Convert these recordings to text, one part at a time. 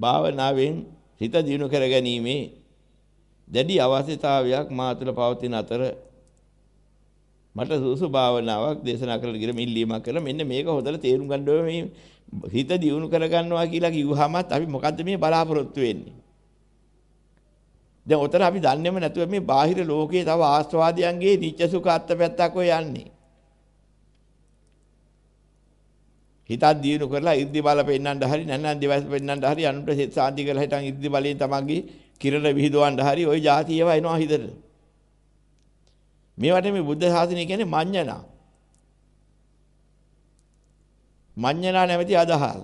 භාවනාවෙන් හිත දියුණු කර ගැනීමේ දැඩි අවශ්‍යතාවයක් මා තුළ පවතින අතර මට සුසු භාවනාවක් දේශනා කරලා ගිර මිල්ලීමක් කළා මෙන්න මේක හොදලා තේරුම් ගන්න ඕනේ මේ හිත දියුණු කරගන්නවා කියලා කිව්වහමත් අපි මොකද්ද මේ බලාපොරොත්තු වෙන්නේ දැන් උතර අපි දන්නේම නැතුව මේ බාහිර ලෝකයේ තව ආස්වාදයන්ගේ නිච්ච සුඛ අත්පැත්තක් ඔය යන්නේ හිතක් දියුණු කරලා ඉර්ධි බල පෙන්නන්න හරි නැත්නම් දිවස් පෙන්නන්න හරි අනුන්ට සාන්ති කරලා හිටන් ඉර්ධි බලයෙන් තමන්ගේ කිරණ විහිදවන්න හරි ওই જાති ඒවා එනවා හිතට. මේවට මේ බුද්ධ ශාසනය කියන්නේ මඤ්ඤණා. මඤ්ඤණා නැමැති අදහස්.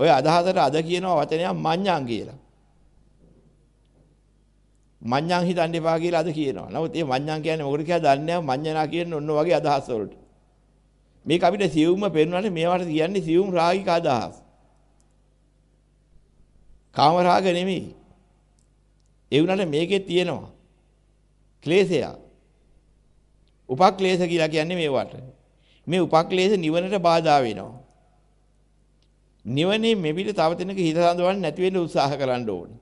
ඔය අදහසට අද කියන වචනයක් මඤ්ඤං කියලා. මඤ්ඤං හිතන්න එපා කියලා අද කියනවා. නමුත් මේ මඤ්ඤං කියන්නේ මොකද කියලා දන්නේ නැහැ. මඤ්ඤණා කියන්නේ ඔන්න ඔය වගේ අදහස් වලට. මේක අපිට සියුම්ම පෙන්වන්නේ මේවට කියන්නේ සියුම් රාගික අදහස්. කාම රාග නෙමෙයි. ඒ වුණාට මේකේ තියෙනවා. ක්ලේශය. උපක්ලේශ කියලා කියන්නේ මේවට. මේ උපක්ලේශ නිවනට බාධා වෙනවා. නිවනේ මෙ පිට තව තැනක හිත සඳවන්න නැති වෙන්න උත්සාහ කරන්න ඕනේ.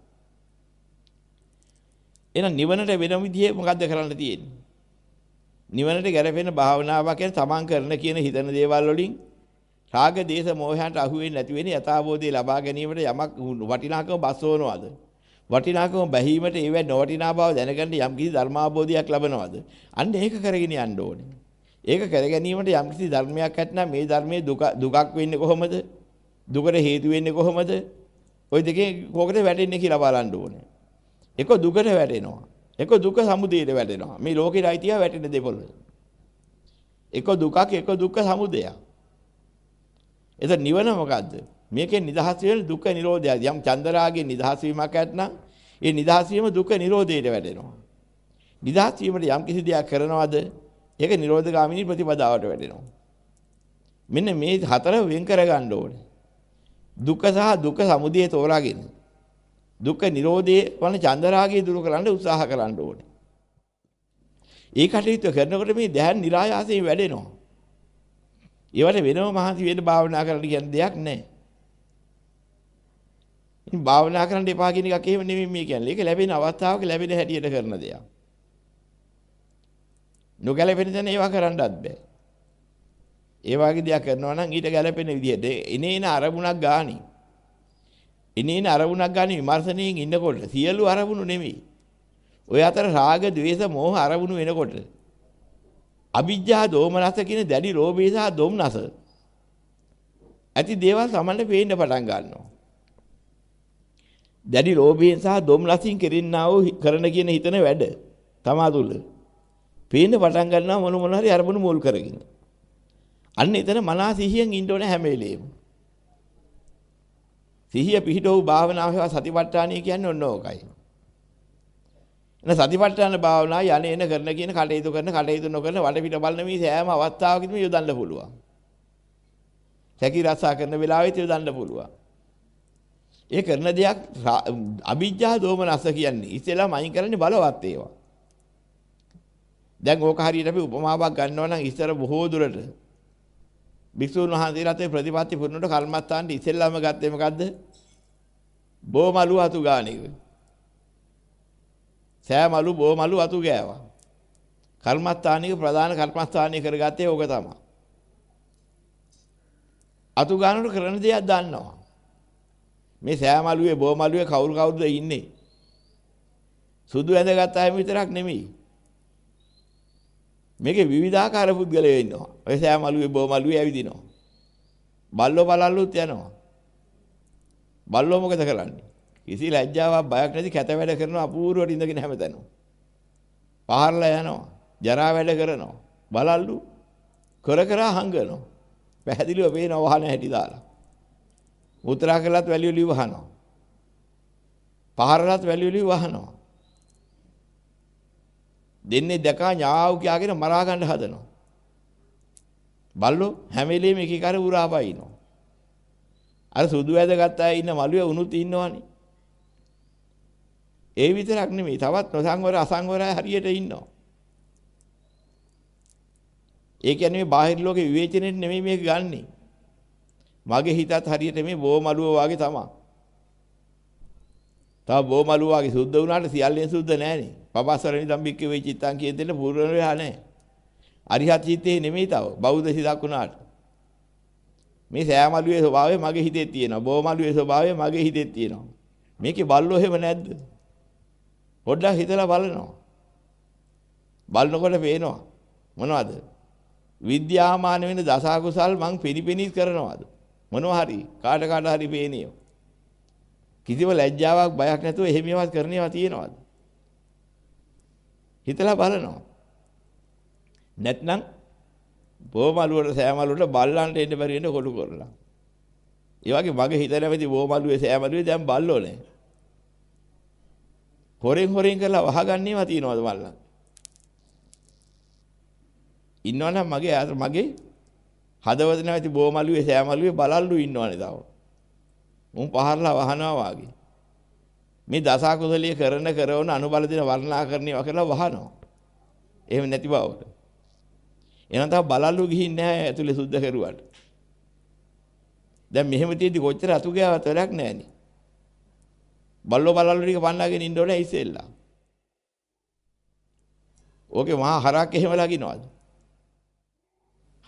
එහෙනම් නිවනට වෙන විදිහේ මොකද්ද කරන්න තියෙන්නේ? නිවනට ගැලපෙන භාවනාවක් කියන තමන් කරන කියන හිතන දේවල් වලින් රාග දේශ මොහයන්ට අහු වෙන්නේ නැති වෙන්නේ යථාබෝධය ලබා ගැනීමට යමක් වටිනාකම බසවනවාද වටිනාකම බැහිීමට ඒවැ නොවටිනා බව දැනගන්න යම් කිසි ධර්මාබෝධයක් ලබනවාද අන්න ඒක කරගෙන යන්න ඕනේ ඒක කර ගැනීමට යම් කිසි ධර්මයක් ඇත්නම් මේ ධර්මයේ දුක දුකක් වෙන්නේ කොහොමද දුකට හේතු වෙන්නේ කොහොමද ওই දෙකේ කොකට වැටෙන්නේ කියලා බලන්න ඕනේ එක දුකට වැටෙනවා එක දුක සමුදයට වැටෙනවා. මේ ලෝකේ රයිතිය වැටෙන දෙපොළ. එක දුකක් එක දුක්ඛ සමුදයක්. එතන නිවන මොකද්ද? මේකෙන් නිදහස් වෙන දුක නිරෝධයයි. යම් චන්දරාගේ නිදහස් වීමක් ඇතනම් ඒ නිදහස් වීම දුක නිරෝධයට වැටෙනවා. නිදහස් වීමට යම් කිසි දෙයක් කරනවද? ඒක නිරෝධගාමිනී ප්‍රතිපදාවට වැටෙනවා. මෙන්න මේ හතර වෙන් කරගන්න ඕනේ. දුක සහ දුක සමුදය තෝරාගෙන දුක්ඛ නිරෝධයේ වන චන්දරාගය දුරු කරන්න උත්සාහ කරන්න ඕනේ. ඒ කටයුතු කරනකොට මේ දැහන් નિરાයාසයෙන් වැඩෙනවා. ඒවට වෙනම මහන්සි වෙන්න භාවනා කරන්න කියන දෙයක් නැහැ. ඉතින් භාවනා කරන්න එපා කියන එකක් එහෙම නෙමෙයි මේ කියන්නේ. ඒක ලැබෙන අවස්ථාවක ලැබෙන හැටියට කරන දෙයක්. නොගැලපෙන තැන ඒවා කරන්නවත් බෑ. ඒ වගේ දෙයක් කරනවා නම් ඊට ගැලපෙන විදිහට එනේන අරමුණක් ගානේ එනේන අරමුණක් ගන්න විමර්ශනයෙන් ඉන්නකොට සියලු අරමුණු නෙමෙයි. ඔය අතර රාග, ద్వේස, මෝහ අරමුණු වෙනකොට අවිජ්ජා දෝමනස කියන දැඩි ලෝභය සහ දෝමනස ඇති දේවල් සමන්න පේන්න පටන් ගන්නවා. දැඩි ලෝභයෙන් සහ දෝමනසින් කෙරෙන්නා වූ කරන කියන හිතන වැඩ තමා තුල පේන්න පටන් ගන්නවා මොන මොන හරි අරමුණු මූල් කරගෙන. අන්න එතන මනස සිහියෙන් ඉන්න ඕනේ හැම වෙලේම. සිහිය පිහිටවූ භාවනාව හේවා සතිපට්ඨානය කියන්නේ ඔන්න ඕකයි. එන සතිපට්ඨාන භාවනා යන එන කරන කියන කටයුතු කරන කටයුතු නොකරන වඩ පිට බලන මේ සෑම අවස්ථාවකදීම යොදන්න පුළුවන්. සැකී රසා කරන වෙලාවෙත් යොදන්න පුළුවන්. ඒ කරන දෙයක් අවිජ්ජා දෝමනස කියන්නේ ඉතෙලා මයින් කරන්නේ බලවත් ඒවා. දැන් ඕක හරියට අපි උපමාවක් ගන්නවා නම් ඉස්සර බොහෝ දුරට භික්ෂුන් වහන්සේලාට ප්‍රතිපත්ති පුරුණට කර්මස්ථානට ඉස්සෙල්ලාම ගත්තේ මොකද්ද? බෝමලු අතු ගාන එක. සෑමලු බෝමලු අතු ගෑවා. කර්මස්ථානික ප්‍රධාන කර්මස්ථානය කරගත්තේ ඕක තමයි. අතු ගානට කරන දේක් දන්නවා. මේ සෑමලුවේ බෝමලුවේ කවුරු කවුරුද ඉන්නේ? සුදු ඇඳගත් අය විතරක් නෙමෙයි. මේකේ විවිධාකාර පුද්ගලයෝ ඉන්නවා. ඔය සෑ මළුවේ බෝ මළුවේ ඇවිදිනවා. බල්ලෝ බලල්ලුත් යනවා. බල්ලෝ මොකද කරන්නේ? කිසි ලැජ්ජාවක් බයක් නැති කැත වැඩ කරන අපූර්වට ඉඳගෙන හැමතැනම. පහරලා යනවා. ජරා වැඩ කරනවා. බලල්ලු කර කර හංගනවා. පැහැදිලිව පේනවා වහන හැටි දාලා. මුත්‍රා කළත් වැලියලි වහනවා. පහරලත් වැලියලි වහනවා. දෙන්නේ දැකා ඥාව් කියාගෙන මරා ගන්න හදනවා. බල්ලෝ හැම වෙලේම එක එක අර උරාපයින්නවා. අර සුදු ඇදගත් අය ඉන්න මළුවේ උනුත් ඉන්නවනේ. ඒ විතරක් නෙමෙයි තවත් නොසංවර අසංවරය හරියට ඉන්නවා. ඒ කියන්නේ මේ බාහිර ලෝකේ විවේචනෙට නෙමෙයි මේක ගන්නෙ. මගේ හිතත් හරියට මේ බෝ මළුව වගේ තමයි. තව බොමලු වගේ සුද්ධ වුණාට සියල්ලෙන් සුද්ධ නැහැනේ. පබස්සරණි තම්බික්ක වේ චිත්තං කියන දෙන්න පූර්ණ වෙලා නැහැ. අරිහත් චිත්තේ නෙමෙයි තව. බෞද්ධ සිතක් වුණාට. මේ සෑමලුවේ ස්වභාවය මගේ හිතේ තියෙනවා. බොමලුවේ ස්වභාවය මගේ හිතේ තියෙනවා. මේකේ බල්ලෝ එහෙම නැද්ද? පොඩ්ඩක් හිතලා බලනවා. බලනකොට පේනවා. මොනවද? විද්‍යාමාන වෙන දසකුසල් මං පිරිපිනිත් කරනවාද? මොනවා හරි කාට කාට හරි පේනියෝ. කිසිම ලැජ්ජාවක් බයක් නැතුව එහෙම ඒවත් කරණේවා තියෙනවද? හිතලා බලනවා. නැත්නම් බෝමලුවට සෑමලුවට බල්ලන්ට එන්න බැරි වෙන කොළු කරලා. ඒ වගේ මගේ හිත නැමැති බෝමලුවේ සෑමලුවේ දැන් බල්ලෝ නැහැ. හොරෙන් හොරෙන් කරලා වහගන්නේවා තියෙනවද බල්ලන්? ඉන්නවනම් මගේ මගේ හදවත නැති බෝමලුවේ සෑමලුවේ බලල්ලු ඉන්නවනේ තාම. උන් පහරලා වහනවා වාගේ. මේ දස කුසලිය කරන කරන අනුබල දින වර්ණාකරණිය වකලා වහනවා. එහෙම නැති බවට. එහෙනම් තව බලල්ලු ගිහින් නැහැ ඇතුලේ සුද්ධ කරුවාට. දැන් මෙහෙම තියෙදි කොච්චර අතු ගෑවත් වැඩක් නැහනේ. බල්ලෝ බලල්ලු ටික පන්නාගෙන ඉන්න ඕනේ ඉස්සෙල්ලා. ඕකේ මහා හරක් එහෙම ලගිනවද?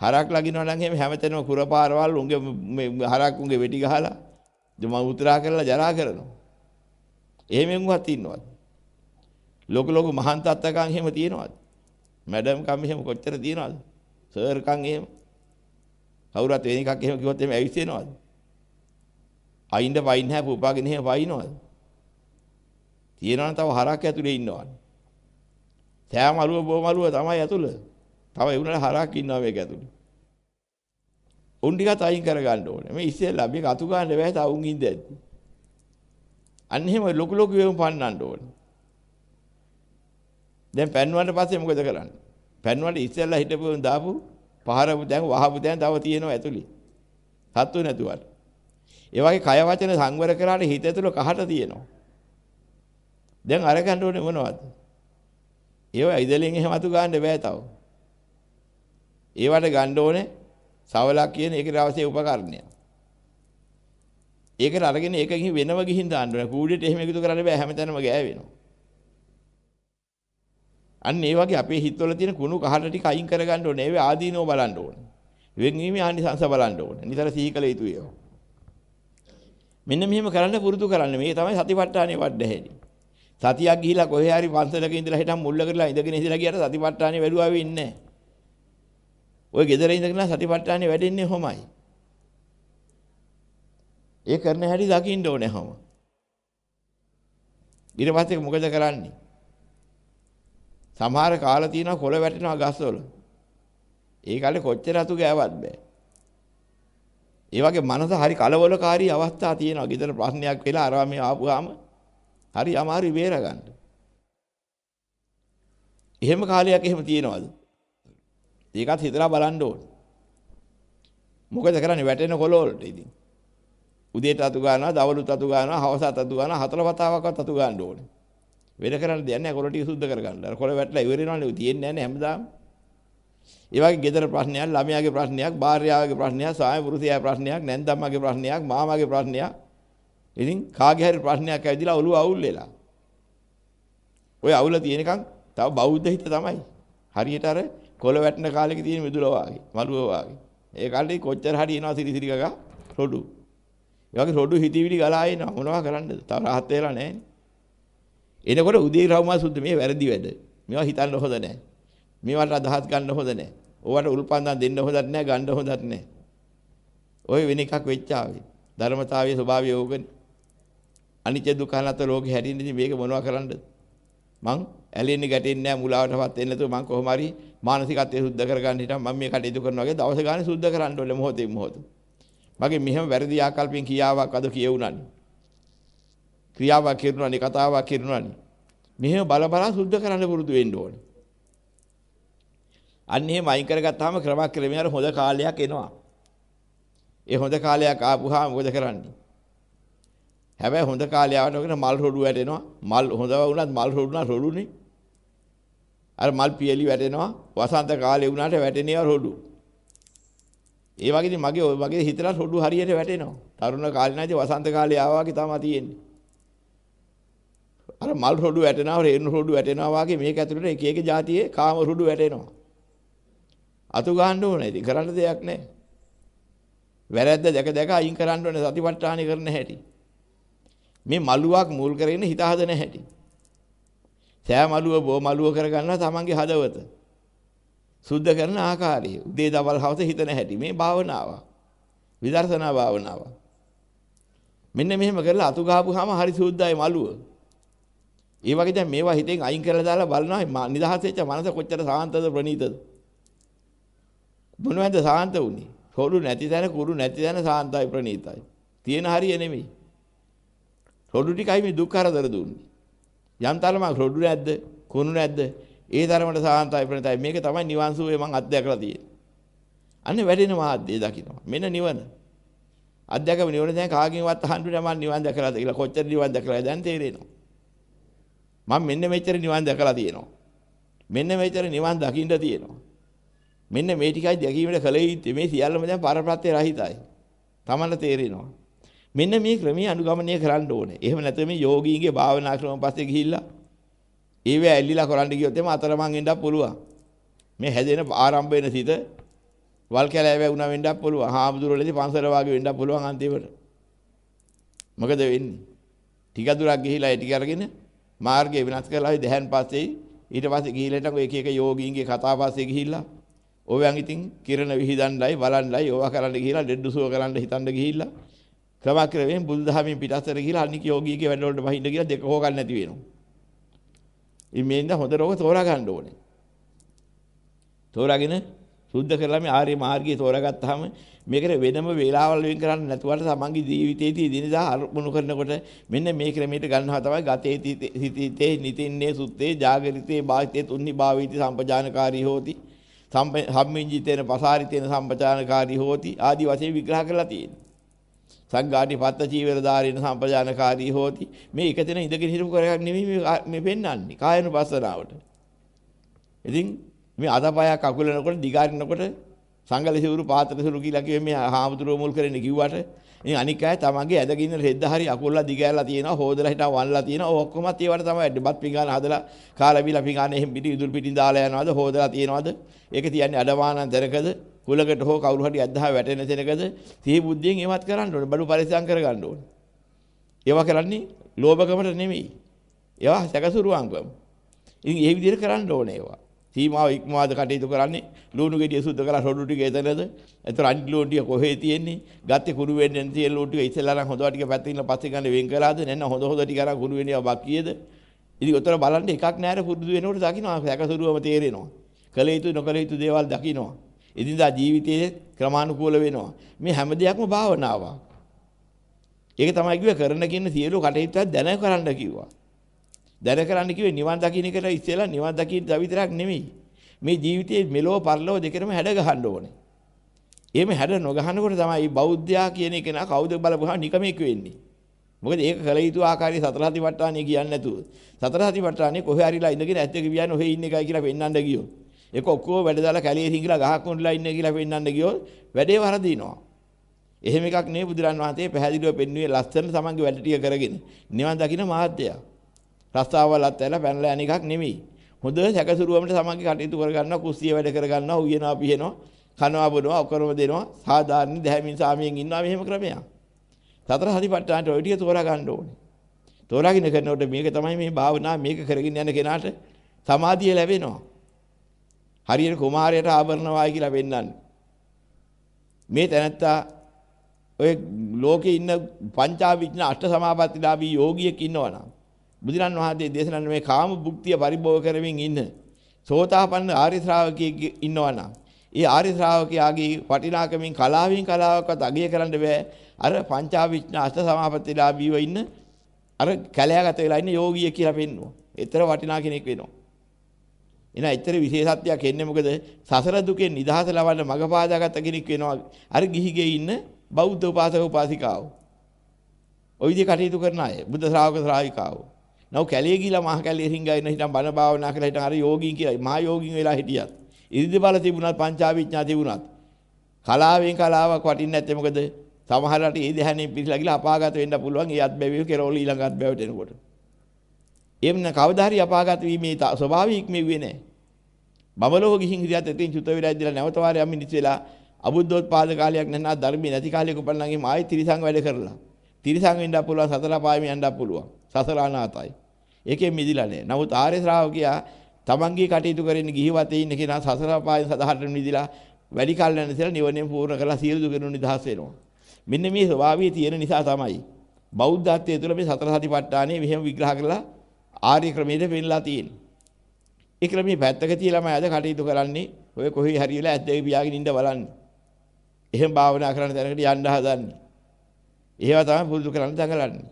හරක් ලගිනවා නම් එහෙම හැමතැනම කුරපාරවල් උන්ගේ මේ හරක් උන්ගේ වෙටි ගහලා ජමවුතරා කරලා ජරා කරනවා. එහෙමෙන් වහත් ඉන්නවද? ලොක ලොක මහාන් තත්තකම් එහෙම තියෙනවද? මැඩම් කම් එහෙම කොච්චර තියෙනවද? සර් කම් එහෙම. කවුරුත් වෙන එකක් එහෙම කිව්වොත් එහෙම ඇවිස්සෙනවද? අයින්ද වයින් හැපු උපාගෙන එහෙම වයින්නවද? තියෙනවනම් තව හරක් ඇතුලේ ඉන්නවනේ. සෑම අලුව බොම අලුව තමයි ඇතුළ. තව ඒ උනට හරක් ඉන්නවා මේක ඇතුළේ. උන් ටිකත් අයින් කරගන්න ඕනේ. මේ ඉස්සෙල්ලා මේක අතු ගන්න බෑ තා උන් ඉඳ ඇති. අන්න එහෙම ලොකු ලොකු වේවුම් පන්නන්න ඕනේ. දැන් පැන්නුවාට පස්සේ මොකද කරන්නේ? පැන්නුවාට ඉස්සෙල්ලා හිටපු දාපු පහරපු දැන් වහපු දැන් තව තියෙනවා ඇතුළේ. සත්තු නැතුවට. ඒ වගේ කය වචන සංවර කරාට හිත ඇතුළ කහට තියෙනවා. දැන් අරගන්න ඕනේ මොනවද? ඒවා ඉදලෙන් එහෙම අතු ගන්න බෑ තව. ඒවට ගන්න ඕනේ සවලා කියන ඒකේ අවශ්‍ය උපකරණය. ඒකට අරගෙන ඒකකින් වෙනව ගිහින් දාන්න ඕන. කූඩේට එහෙම එකතු කරන්න බෑ හැමතැනම ගෑවෙනවා. අන්න ඒ වගේ අපේ හිතවල තියෙන කුණු කහට ටික අයින් කරගන්න ඕනේ. ඒවේ ආදීනෝ බලන්න ඕනේ. වෙන්වීමේ ආනිසංස බලන්න ඕනේ. නිතර සීකල යුතුය ඒවා. මෙන්න මෙහෙම කරන්න පුරුදු කරන්න. මේ තමයි සතිපට්ඨානේ වඩහැලි. සතියක් ගිහිලා කොහේ හරි පන්සලක ඉඳලා හිටන් මුල්ල කරලා ඉඳගෙන ඉඳලා ගියට සතිපට්ඨානේ වැළුවාවේ ඉන්නේ නැහැ. ඔය gedare ඉඳගෙන සතිපට්ඨානෙ වැඩෙන්නේ හොමයි. ඒ කරන හැටි දකින්න ඕනේ හැම. ඊට පස්සේ මොකද කරන්නේ? සමහර කාලා තියෙනවා කොළ වැටෙනවා ගස්වල. ඒ කාලේ කොච්චර අතු ගෑවත් බෑ. ඒ වගේ මනස හරි කලබලකාරී අවස්ථා තියෙනවා. gedara ප්‍රශ්නයක් වෙලා අරවා මේ ආපුවාම හරි අමාරුයි බේරගන්න. එහෙම කාලයක් එහෙම තියෙනවද? ඒකත් හිතලා බලන්න ඕනේ. මොකද කරන්නේ වැටෙන කොළවලට ඉතින්. උදේට අතු ගන්නවා, දවල්ුත් අතු ගන්නවා, හවසත් අතු ගන්නවා, හතර වතාවක්වත් අතු ගන්න ඕනේ. වෙන කරන්න දෙයක් නැහැ කොළ ටික සුද්ධ කරගන්න. අර කොළ වැටලා ඉවර වෙනවනේ තියෙන්නේ නැහැ හැමදාම. ඒ වගේ ගෙදර ප්‍රශ්නයක්, ළමයාගේ ප්‍රශ්නයක්, භාර්යාවගේ ප්‍රශ්නයක්, ස්වාමි පුරුෂයාගේ ප්‍රශ්නයක්, නැන්දම්මාගේ ප්‍රශ්නයක්, මාමාගේ ප්‍රශ්නයක්. ඉතින් කාගේ හරි ප්‍රශ්නයක් ඇවිදලා ඔළුව අවුල් වෙලා. ඔය අවුල තියෙනකන් තව බෞද්ධ හිත තමයි. හරියට අර කොළ වැටෙන කාලෙක තියෙන මිදුල වාගේ මලුව වාගේ. ඒ කාලේ කොච්චර හරි එනවා සිරි සිරි ගගා රොඩු. ඒ වගේ රොඩු හිතවිලි ගලා එනවා මොනවා කරන්නද? තව rahat වෙලා නැහැ නේ. එනකොට උදේ රවුමා සුද්ධ මේ වැරදි වැඩ. මේවා හිතන්න හොඳ නැහැ. මේවට අදහස් ගන්න හොඳ නැහැ. ඕවට උල්පන්දම් දෙන්න හොඳත් නැහැ, ගන්න හොඳත් නැහැ. ওই වෙන එකක් වෙච්චාවේ. ධර්මතාවයේ ස්වභාවය ඕකනේ. අනිත්‍ය දුක්ඛ අනාත්ම ලෝකේ හැදින්නේ මේක මොනවා කරන්නද? මං ඇලෙන්නේ ගැටෙන්නේ නැහැ මුලාවටපත් වෙන්නේ නැතුව මම කොහොම හරි මානසිකත්වය සුද්ධ කරගන්න හිටම් මම මේ කටයුතු කරනවා වගේ දවස ගානේ සුද්ධ කරන්න ඕනේ මොහොතින් මොහොත. මගේ මෙහෙම වැරදි ආකල්පෙන් කියාවක් අද කියවුණානේ. ක්‍රියාවක් කිරුණානේ කතාවක් කිරුණානේ. මෙහෙම බල බල සුද්ධ කරන්න පුරුදු වෙන්න ඕනේ. අන්න එහෙම අයින් කරගත්තාම ක්‍රමක්‍රමයෙන් අර හොඳ කාලයක් එනවා. ඒ හොඳ කාලයක් ආපුහම මොකද කරන්නේ? හැබැයි හොඳ කාලය ආවනකොට මල් රොඩු වැටෙනවා. මල් හොඳව වුණත් මල් රොඩු නා රොඩුනේ. අර මල් පියලි වැටෙනවා වසන්ත කාලේ වුණාට වැටෙන ඒවා රොඩු. ඒ වගේ ඉතින් මගේ ඔය වගේ හිතලා රොඩු හරියට වැටෙනවා. තරුණ කාලේ නැති වසන්ත කාලේ ආවා වගේ තමයි තියෙන්නේ. අර මල් රොඩු වැටෙනවා රේණු රොඩු වැටෙනවා වගේ මේක ඇතුළේ එක එක જાතියේ කාම රොඩු වැටෙනවා. අතු ගන්න ඕනේ. ඉතින් කරන්න දෙයක් නැහැ. වැරද්ද දැක දැක අයින් කරන්න ඕනේ සතිපට්ඨාන කරන හැටි. මේ මලුවක් මුල් කරගෙන හිත හදන හැටි. සෑමලුව බොමලුව කරගන්නවා තමන්ගේ හදවත. සුද්ධ කරන ආකාරය. උදේ දවල් හවස හිතන හැටි මේ භාවනාව. විදර්ශනා භාවනාව. මෙන්න මෙහෙම කරලා අතු ගහපුවාම හරි සුද්ධයි මලුව. ඒ වගේ දැන් මේවා හිතෙන් අයින් කරලා දාලා බලනවා නිදහස් වෙච්ච මනස කොච්චර සාන්තද ප්‍රණීතද. මොනවද සාන්ත උනේ? හොළු නැති තැන කුරු නැති තැන සාන්තයි ප්‍රණීතයි. තියෙන හරිය නෙමෙයි. හොළු ටිකයි මේ දුක් කරදර දුන්නේ. යම් තරමක් රොඩු නැද්ද? කුණු නැද්ද? ඒ තරමට සාන්තයි ප්‍රණතයි. මේක තමයි නිවන් සුවේ මම අත්දැකලා තියෙන්නේ. අන්නේ වැඩෙන මාධ්‍යය දකින්නවා. මෙන්න නිවන. අධ්‍යක්ෂක නිවන දැන් කාගෙන්වත් අහන්න බෑ මම නිවන් දැකලාද කියලා. කොච්චර නිවන් දැකලාද දැන් තේරෙනවා. මම මෙන්න මෙච්චර නිවන් දැකලා තියෙනවා. මෙන්න මෙච්චර නිවන් දකින්න තියෙනවා. මෙන්න මේ ටිකයි දැකීමට කල යුත්තේ. මේ සියල්ලම දැන් පරප්‍රත්‍ය රහිතයි. තමන්න තේරෙනවා. මෙන්න මේ ක්‍රමයේ අනුගමනය කරන්න ඕනේ. එහෙම නැත්නම් මේ යෝගීන්ගේ භාවනා ක්‍රම පස්සේ ගිහිල්ලා ඒව ඇල්ලිලා කරන්න ගියොත් එම අතරමං වෙන්නත් පුළුවන්. මේ හැදෙන ආරම්භ වෙන සිත වල් කැලෑ වුණා වෙන්නත් පුළුවන්. හාමුදුරුවලදී පන්සල වාගේ වෙන්නත් පුළුවන් අන්තිමට. මොකද වෙන්නේ? ටික දුරක් ගිහිලා ඒ ටික අරගෙන මාර්ගය වෙනස් කරලා දැහැන් පස්සේ ඊට පස්සේ ගිහිලා ඉතින් එක එක යෝගීන්ගේ කතා පස්සේ ගිහිල්ලා ඕවයන් ඉතින් කිරණ විහිදන්නයි බලන්නයි ඕවා කරන්න ගිහිලා ඩෙඩ්ඩුසුව කරන්න හිතන්න ගිහිල්ලා ක්‍රමක්‍රමයෙන් බුදුදහමෙන් පිටස්සට ගිහිලා අනික් යෝගීගේ වැඩ වලට බහින්න කියලා දෙක හොගන්න නැති වෙනවා. ඉතින් මේෙන්ද හොඳ රෝග තෝරා ගන්න ඕනේ. තෝරාගෙන සුද්ධ කරලා මේ ආර්ය මාර්ගය තෝරාගත්තාම මේකට වෙනම වේලාවල් වෙන් කරන්න නැතුවට තමන්ගේ ජීවිතයේදී දිනදා අරමුණු කරනකොට මෙන්න මේ ක්‍රමයට ගන්නවා තමයි ගතේ සිතේ නිතින්නේ සුත්තේ జాగරිතේ භාවිතේ තුන්නි භාවිතේ සම්පජානකාරී හෝති සම්මින්ජිතේන පසාරිතේන සම්පජානකාරී හෝති ආදී වශයෙන් විග්‍රහ කරලා තියෙනවා සංඝාටි පත්ත චීවර ධාරින සම්පජානකාරී හෝති මේ එකතන ඉඳගෙන හිටපු කරයක් නෙමෙයි මේ පෙන්වන්නේ කායනුපස්සනාවට ඉතින් මේ අතපය කකුලනකොට දිගාරිනකොට සංගල සිවුරු පාත්‍ර සිවුරු කියලා කිව්වේ මේ හාමුදුරුවෝ මුල් කරගෙන කිව්වට ඉතින් අනික් අය තමන්ගේ ඇදගින්න රෙද්ද හරි අකුල්ලා දිගෑලා තියෙනවා හොදලා හිටා වල්ලා තියෙනවා ඔක්කොමත් ඒවට තමයි ඩබත් පිඟාන හදලා කාලා බිලා පිඟාන එහෙම පිටි ඉදුල් පිටින් දාලා යනවාද හොදලා තියෙනවාද ඒක තියන්නේ අඩමානන් දරකද කුලකට හෝ කවුරු හරි අද්දා වැටෙන තැනකද සිහි බුද්ධියෙන් ඒවත් කරන්න ඕනේ. බඩු පරිස්සම් කරගන්න ඕනේ. ඒවා කරන්නේ ලෝභකමට නෙමෙයි. ඒවා සැකසුරුවන්කම. ඉතින් ඒ විදිහට කරන්න ඕනේ ඒවා. සීමාව ඉක්මවාද කටයුතු කරන්නේ ලුණු ගෙඩිය සුද්ධ කරලා රොඩු ටික එතනද? එතන අනිත් ලුණු ටික කොහේ තියෙන්නේ? ගත්තේ කුරු වෙන්නේ තියෙන ලුණු ටික ඉස්සෙල්ලා නම් හොඳවා ටික පැත්තේ ඉන්න පස්සේ ගන්න වෙන් කරාද? නැන්න හොඳ හොඳ ටික අරන් කුරු වෙන්නේ බක්කියද? ඉතින් උතර බලන්න එකක් නෑර පුරුදු වෙනකොට දකින්න සැකසුරුවම තේරෙනවා. කළ යුතු නොකළ යුතු දේවල් දකින්නවා. එදිනදා ජීවිතයේ ක්‍රමානුකූල වෙනවා. මේ හැම දෙයක්ම භාවනාවක්. ඒක තමයි කිව්වේ කරන කියන සියලු කටයුත්තක් දැන කරන්න කිව්වා. දැන කරන්න කිව්වේ නිවන් දකින්න එක ඉස්සෙල්ලා නිවන් දකින්න විතරක් නෙමෙයි. මේ ජීවිතයේ මෙලෝ පරලෝ දෙකේම හැඩ ගහන්න ඕනේ. එහෙම හැඩ නොගහනකොට තමයි බෞද්ධයා කියන එක නා කවුද බලපුවා නිකමෙක් වෙන්නේ. මොකද ඒක කල යුතු ආකාරය සතර සතිපට්ඨානිය කියන්නේ නැතුව. සතර සතිපට්ඨානිය කොහේ හරිලා ඉඳගෙන ඇත්ත කියන්න ඔහෙ ඉන්න එකයි කියලා පෙන්වන්න ගියෝ. ඒක ඔක්කොම වැඩ දාලා කැලේ හිඟිලා ගහක් උන්ලා ඉන්නේ කියලා පෙන්වන්න ගියොත් වැඩේ වරදිනවා. එහෙම එකක් නේ බුදුරන් වහන්සේ පැහැදිලිව පෙන්වුවේ ලස්සන තමන්ගේ වැඩ ටික කරගෙන. නිවන් දකින්න මාර්ගය. රස්තාවල් අත්හැරලා පැනලා යන එකක් නෙමෙයි. හොඳ සැකසුරුවමට තමන්ගේ කටයුතු කරගන්නවා, කුස්සිය වැඩ කරගන්නවා, උයනවා, පිහනවා, කනවා බොනවා, ඔකරම දෙනවා, සාධාරණ දැහැමින් සාමියෙන් ඉන්නවා මෙහෙම ක්‍රමයක්. සතර සතිපට්ඨානට ඔය ටික තෝරා ගන්න ඕනේ. තෝරාගෙන කරනකොට මේක තමයි මේ භාවනාව මේක කරගෙන යන කෙනාට සමාධිය ලැබෙනවා. හරියට කුමාරයට ආභරණ වායි කියලා පෙන්වන්නේ. මේ තැනත්තා ඔය ලෝකේ ඉන්න පංචාවිඥා අෂ්ට සමාපත්තිලාභී යෝගියෙක් ඉන්නවනම් බුදුරන් වහන්සේ දේශනා මේ කාම භුක්තිය පරිභෝග කරමින් ඉන්න සෝතාපන්න ආර්ය ශ්‍රාවකයෙක් ඉන්නවනම් ඒ ආර්ය ශ්‍රාවකයාගේ වටිනාකමින් කලාවෙන් කලාවකට අගය කරන්න බෑ අර පංචාවිඥා අෂ්ට සමාපත්තිලාභීව ඉන්න අර කැලෑගත වෙලා ඉන්න යෝගිය කියලා පෙන්වුවා. ඒතර වටිනා කෙනෙක් වෙනවා. එන ඇතර විශේෂත්වයක් එන්නේ මොකද සසර දුකෙන් නිදහස ලබන්න මඟ පාදාගත කෙනෙක් වෙනවා අර ගිහිගේ ඉන්න බෞද්ධ උපාසක උපාසිකාව. ওই විදිහ කටයුතු කරන අය බුද්ධ ශ්‍රාවක ශ්‍රාවිකාව. නව කැලේ ගිහිලා මහ කැලේ රින්ගගෙන හිටන් බණ භාවනා කරලා හිටන් අර යෝගීන් කියලා මහා යෝගීන් වෙලා හිටියත් ඉරිදි බල තිබුණත් පංචාවිඥා තිබුණත් කලාවෙන් කලාවක් වටින්නේ නැත්තේ මොකද සමහරට ඒ දැහැනේ පිළිලා ගිලා අපාගත වෙන්න පුළුවන් ඒ අත්බැවිය කෙරෝල ඊළඟ අත්බැවට එනකොට. එම්න කවදා හරි අපාගත වීමේ ස්වභාවය ඉක්මෙව්වේ නැහැ. බබලෝ ගිහින් හිටියත් එතින් චුත වෙලා ඉඳලා නැවත වාරයක් මිනිස් වෙලා අබුද්ධෝත්පාද කාලයක් නැන්නා ධර්මයේ නැති කාලයක උපන්නාගේ ආයේ තිරිසං වැඩ කරලා. තිරිසං වෙන්නත් පුළුවන් සතර පායෙම යන්නත් පුළුවන්. සසර අනාතයි. ඒකෙන් මිදිලා නැහැ. නමුත් ආර්ය ශ්‍රාවකයා තමන්ගේ කටයුතු කරගෙන ගිහිවතේ ඉන්න කෙනා සසර පායෙන් සදාහරණ මිදිලා වැඩි කල් නැතිලා නිවනේ පූර්ණ කරලා සියලු දුකෙන් නිදහස් වෙනවා. මෙන්න මේ ස්වභාවය තියෙන නිසා තමයි බෞද්ධත්වයේ තුළ මේ සතර සතිපට්ඨානෙ මෙහෙම විග්‍රහ කරලා ආර්ය ක්‍රමයට පෙන්ලා තියෙන්නේ. ඒ ක්‍රමයේ පැත්තක තියලාමයි අද කටයුතු කරන්නේ. ඔය කොහේ හරි වෙලා ඇද්දේ පියාගෙන ඉඳ බලන්නේ. එහෙම භාවනා කරන තැනකට යන්න හදන්නේ. ඒවා තමයි පුරුදු කරන්න දඟලන්නේ.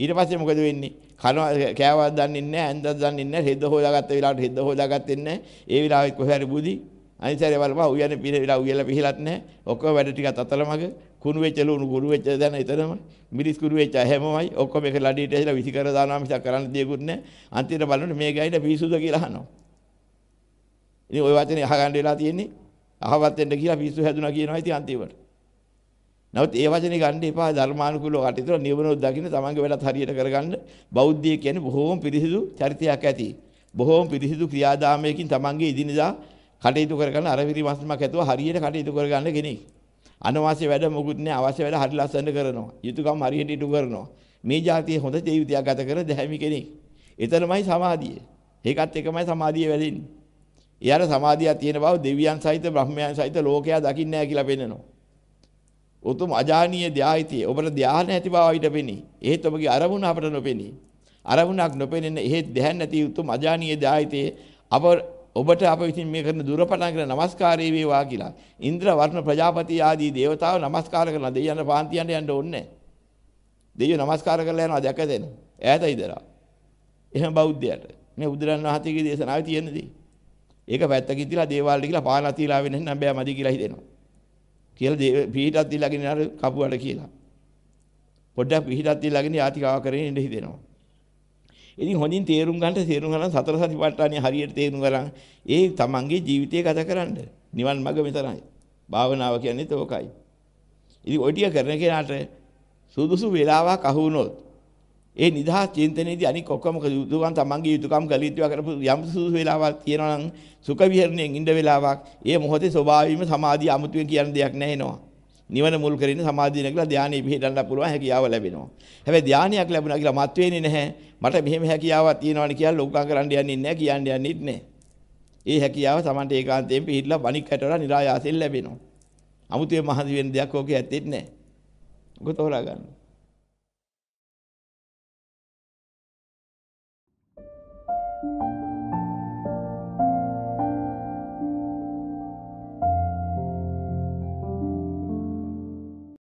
ඊට පස්සේ මොකද වෙන්නේ? කන කෑවක් දන්නේ නැහැ, ඇඳක් දන්නේ නැහැ, හෙද හොදාගත්ත වෙලාවට හෙද හොදාගත්තේ නැහැ. ඒ වෙලාවෙත් කොහේ හරි බුදි අනිත් සැරේ බලපහ උයන්නේ පිරවිලා උයලා පිහිලත් නැහැ. ඔක්කොම වැඩ ටිකත් අතලමග කුණු වෙච්ච ලුණු කුණු වෙච්ච දැන එතනම මිරිස් කුණු වෙච්ච හැමමයි ඔක්කොම එක ලඩියට ඇහිලා විසි කර දානවා මිසක් කරන්න දෙයක්වත් නැහැ. අන්තිමට බලනකොට මේ ගයින පිසුද කියලා අහනවා. ඉතින් ওই වචනේ අහගන්න වෙලා තියෙන්නේ. අහවත් වෙන්න කියලා පිසු හැදුනා කියනවා ඉතින් අන්තිමට. නමුත් ඒ වචනේ ගන්න එපා ධර්මානුකූලව කටයුතු නිවනොත් දකින්න තමන්ගේ වැඩත් හරියට කරගන්න බෞද්ධය කියන්නේ බොහෝම පිරිසිදු චරිතයක් ඇති. බොහෝම පිරිසිදු ක්‍රියාදාමයකින් තමන්ගේ ඉදිනදා කටයුතු කරගන්න අර විරිමස්මක් ඇතුව හරියට කටයුතු කරගන්න කෙනෙක්. අනවශ්‍ය වැඩ මොකුත් නෑ අවශ්‍ය වැඩ හරි ලස්සනට කරනවා. යුතුයකම් හරියට ඉටු කරනවා. මේ જાතියේ හොඳ ජීවිතයක් ගත කර දැහැමි කෙනෙක්. එතනමයි සමාධිය. ඒකත් එකමයි සමාධිය වැඩෙන්නේ. එයාට සමාධිය තියෙන බව දෙවියන් සහිත බ්‍රහ්මයන් සහිත ලෝකයා දකින්නේ නැහැ කියලා පෙන්නනවා. උතුම් අජානීය ධායිතිය ඔබට ධානය ඇති බව ඊට පෙනී. එහෙත් ඔබගේ අරමුණ අපට නොපෙනී. අරමුණක් නොපෙනෙන එහෙත් දැහැන් නැති උතුම් අජානීය ධායිතේ අප ඔබට අප විසින් මේ කරන දුරපටන් කරන নমස්කාරය වේවා කියලා. ඉන්ද්‍ර වර්ණ ප්‍රජාපති ආදී దేవතාව নমස්කාර කරන දෙයයන් පාන්තියන්ට යන්න ඕනේ නැහැ. දෙවියෝ নমස්කාර කරලා යනවා දැකදෙන. ඈත ඉඳලා. එහෙම බෞද්ධයට. මේ බුදුරන් වහන්සේගේ දේශනාවේ තියෙන දේ. ඒක පැත්තකින් තියලා දේවාලට කියලා පානලා තියලා වෙන්නේ නැත්නම් බෑ මදි කියලා හිතෙනවා. කියලා පිහිටක් දීලාගෙන යන කපුවට කියලා. පොඩ්ඩක් පිහිටක් දීලාගෙන යාතිකාව කරගෙන ඉඳ හිතෙනවා. ඉතින් හොඳින් තේරුම් ගන්නට තේරුම් ගන්න සතර සතිපට්ඨානිය හරියට තේරුම් ගලන් ඒ තමන්ගේ ජීවිතය ගත කරන්න. නිවන් මඟ මෙතනයි. භාවනාව කියන්නේ තෝකයි. ඉතින් ඔය ටික කරන කෙනාට සුදුසු වේලාවක් අහු වුණොත් ඒ නිදහස් චින්තනයේදී අනික ඔක්කොම යුතුයකම් තමන්ගේ යුතුයකම් කළ යුතුවා කරපු යම් සුසු වේලාවක් තියෙනවා නම් සුඛ විහරණයෙන් ඉන්න වේලාවක් ඒ මොහොතේ ස්වභාවයෙන්ම සමාධිය අමුතුවෙන් කියන දෙයක් නැහැ එනවා නිවන මුල් කරගෙන සමාධිය නැගලා ධානය පිහිටන්න පුළුවන් හැකියාව ලැබෙනවා. හැබැයි ධානයක් ලැබුණා කියලා මත් වෙන්නේ නැහැ. මට මෙහෙම හැකියාවක් තියෙනවානේ කියලා ලොකුකම් කරන්න යන්නේ නැහැ, කියන්න යන්නේත් නැහැ. ඒ හැකියාව Tamante ඒකාන්තයෙන් පිහිටලා වණික් හැටවලා નિરાයාසයෙන් ලැබෙනවා. අමුතුවේ මහදි වෙන දෙයක් ඕකේ ඇත්තෙත් නැහැ. ඔක තෝරා ගන්න.